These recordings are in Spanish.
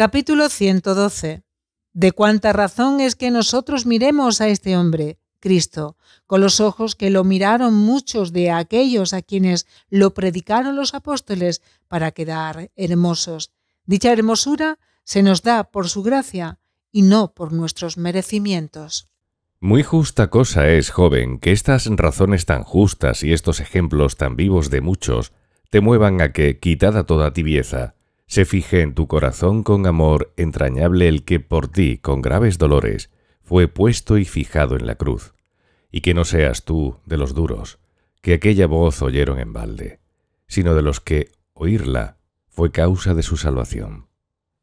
Capítulo 112. De cuánta razón es que nosotros miremos a este hombre, Cristo, con los ojos que lo miraron muchos de aquellos a quienes lo predicaron los apóstoles para quedar hermosos. Dicha hermosura se nos da por su gracia y no por nuestros merecimientos. Muy justa cosa es, joven, que estas razones tan justas y estos ejemplos tan vivos de muchos te muevan a que, quitada toda tibieza, se fije en tu corazón con amor entrañable el que por ti, con graves dolores, fue puesto y fijado en la cruz, y que no seas tú de los duros, que aquella voz oyeron en balde, sino de los que oírla fue causa de su salvación.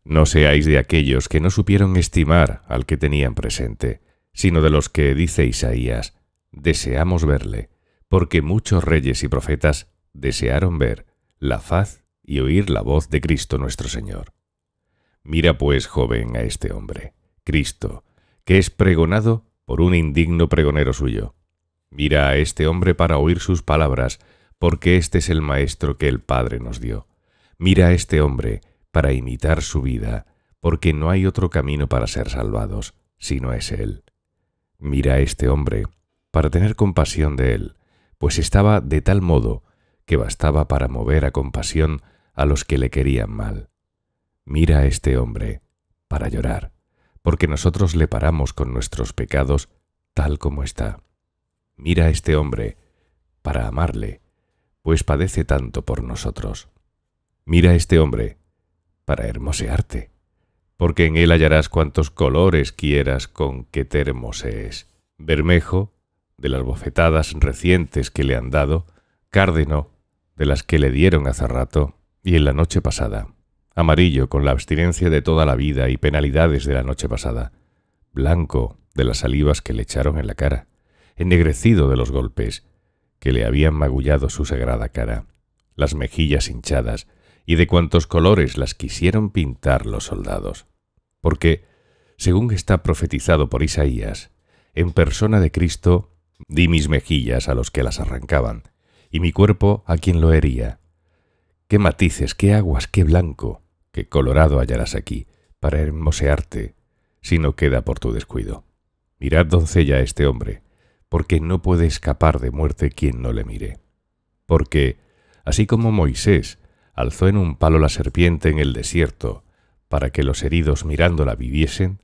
No seáis de aquellos que no supieron estimar al que tenían presente, sino de los que, dice Isaías, deseamos verle, porque muchos reyes y profetas desearon ver la faz y oír la voz de Cristo nuestro Señor. Mira pues, joven, a este hombre, Cristo, que es pregonado por un indigno pregonero suyo. Mira a este hombre para oír sus palabras, porque este es el Maestro que el Padre nos dio. Mira a este hombre para imitar su vida, porque no hay otro camino para ser salvados, sino es Él. Mira a este hombre para tener compasión de Él, pues estaba de tal modo que bastaba para mover a compasión a los que le querían mal. Mira a este hombre para llorar, porque nosotros le paramos con nuestros pecados tal como está. Mira a este hombre para amarle, pues padece tanto por nosotros. Mira a este hombre para hermosearte, porque en él hallarás cuantos colores quieras con que te hermosees. Bermejo, de las bofetadas recientes que le han dado, cárdeno, de las que le dieron hace rato, y en la noche pasada, amarillo con la abstinencia de toda la vida y penalidades de la noche pasada, blanco de las salivas que le echaron en la cara, ennegrecido de los golpes que le habían magullado su sagrada cara, las mejillas hinchadas y de cuantos colores las quisieron pintar los soldados. Porque, según está profetizado por Isaías, en persona de Cristo di mis mejillas a los que las arrancaban, y mi cuerpo a quien lo hería, Qué matices, qué aguas, qué blanco, qué colorado hallarás aquí, para hermosearte, si no queda por tu descuido. Mirad, doncella, a este hombre, porque no puede escapar de muerte quien no le mire. Porque, así como Moisés alzó en un palo la serpiente en el desierto, para que los heridos mirándola viviesen,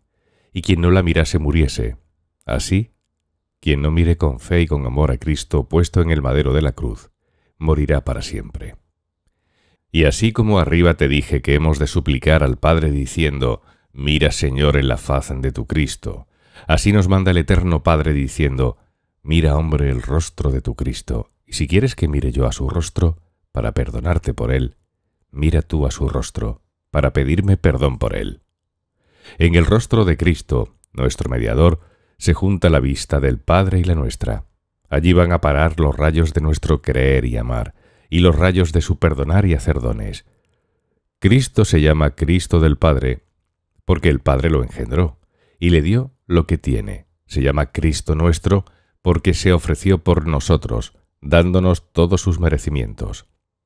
y quien no la mirase muriese, así, quien no mire con fe y con amor a Cristo puesto en el madero de la cruz, morirá para siempre. Y así como arriba te dije que hemos de suplicar al Padre diciendo, Mira Señor en la faz de tu Cristo, así nos manda el Eterno Padre diciendo, Mira hombre el rostro de tu Cristo, y si quieres que mire yo a su rostro, para perdonarte por él, mira tú a su rostro, para pedirme perdón por él. En el rostro de Cristo, nuestro mediador, se junta la vista del Padre y la nuestra. Allí van a parar los rayos de nuestro creer y amar, y los rayos de su perdonar y hacer dones. Cristo se llama Cristo del Padre porque el Padre lo engendró y le dio lo que tiene. Se llama Cristo nuestro porque se ofreció por nosotros, dándonos todos sus merecimientos.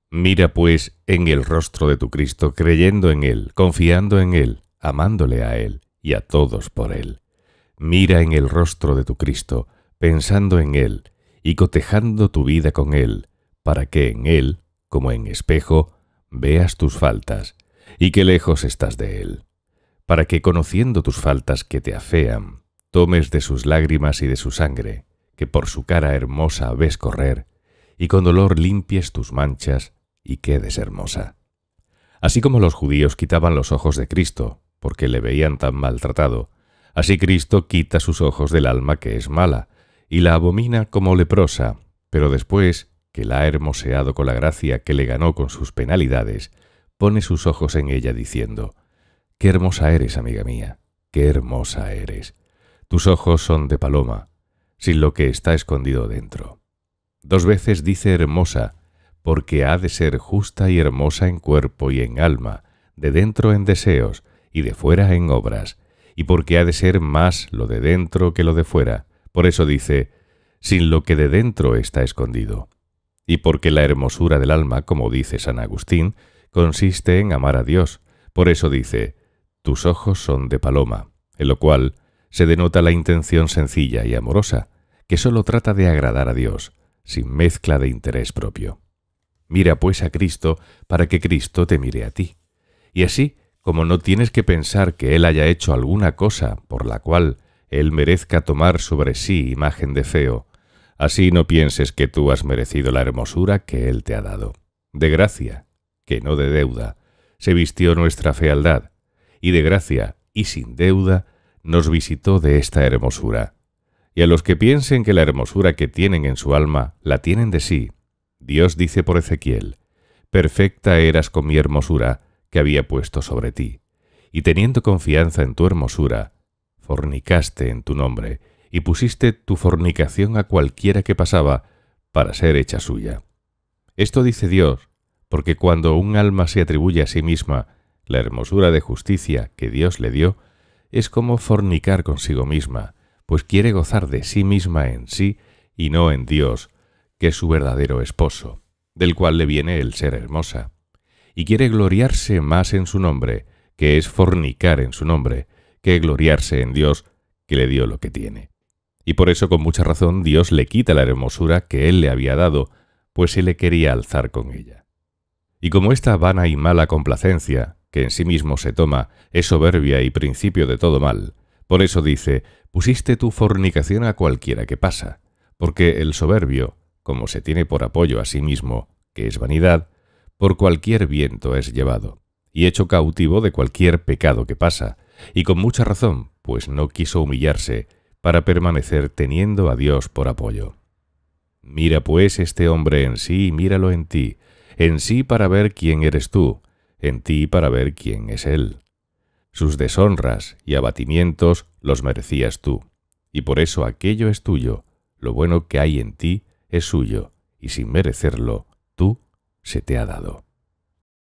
Mira pues en el rostro de tu Cristo, creyendo en Él, confiando en Él, amándole a Él y a todos por Él. Mira en el rostro de tu Cristo, pensando en Él y cotejando tu vida con Él, para que en él, como en espejo, veas tus faltas, y que lejos estás de él, para que conociendo tus faltas que te afean, tomes de sus lágrimas y de su sangre, que por su cara hermosa ves correr, y con dolor limpies tus manchas y quedes hermosa. Así como los judíos quitaban los ojos de Cristo, porque le veían tan maltratado, así Cristo quita sus ojos del alma que es mala, y la abomina como leprosa, pero después que la ha hermoseado con la gracia que le ganó con sus penalidades, pone sus ojos en ella diciendo, Qué hermosa eres, amiga mía, qué hermosa eres. Tus ojos son de paloma, sin lo que está escondido dentro. Dos veces dice hermosa, porque ha de ser justa y hermosa en cuerpo y en alma, de dentro en deseos y de fuera en obras, y porque ha de ser más lo de dentro que lo de fuera. Por eso dice, sin lo que de dentro está escondido y porque la hermosura del alma, como dice San Agustín, consiste en amar a Dios. Por eso dice, tus ojos son de paloma, en lo cual se denota la intención sencilla y amorosa, que solo trata de agradar a Dios, sin mezcla de interés propio. Mira pues a Cristo para que Cristo te mire a ti. Y así, como no tienes que pensar que Él haya hecho alguna cosa por la cual Él merezca tomar sobre sí imagen de feo, Así no pienses que tú has merecido la hermosura que Él te ha dado. De gracia, que no de deuda, se vistió nuestra fealdad, y de gracia y sin deuda nos visitó de esta hermosura. Y a los que piensen que la hermosura que tienen en su alma la tienen de sí, Dios dice por Ezequiel, Perfecta eras con mi hermosura que había puesto sobre ti, y teniendo confianza en tu hermosura, fornicaste en tu nombre, y pusiste tu fornicación a cualquiera que pasaba para ser hecha suya. Esto dice Dios, porque cuando un alma se atribuye a sí misma la hermosura de justicia que Dios le dio, es como fornicar consigo misma, pues quiere gozar de sí misma en sí y no en Dios, que es su verdadero esposo, del cual le viene el ser hermosa, y quiere gloriarse más en su nombre, que es fornicar en su nombre, que gloriarse en Dios, que le dio lo que tiene. Y por eso con mucha razón Dios le quita la hermosura que él le había dado, pues se le quería alzar con ella. Y como esta vana y mala complacencia, que en sí mismo se toma, es soberbia y principio de todo mal, por eso dice, pusiste tu fornicación a cualquiera que pasa, porque el soberbio, como se tiene por apoyo a sí mismo, que es vanidad, por cualquier viento es llevado, y hecho cautivo de cualquier pecado que pasa, y con mucha razón, pues no quiso humillarse, para permanecer teniendo a Dios por apoyo. Mira pues este hombre en sí y míralo en ti, en sí para ver quién eres tú, en ti para ver quién es él. Sus deshonras y abatimientos los merecías tú, y por eso aquello es tuyo, lo bueno que hay en ti es suyo, y sin merecerlo, tú se te ha dado.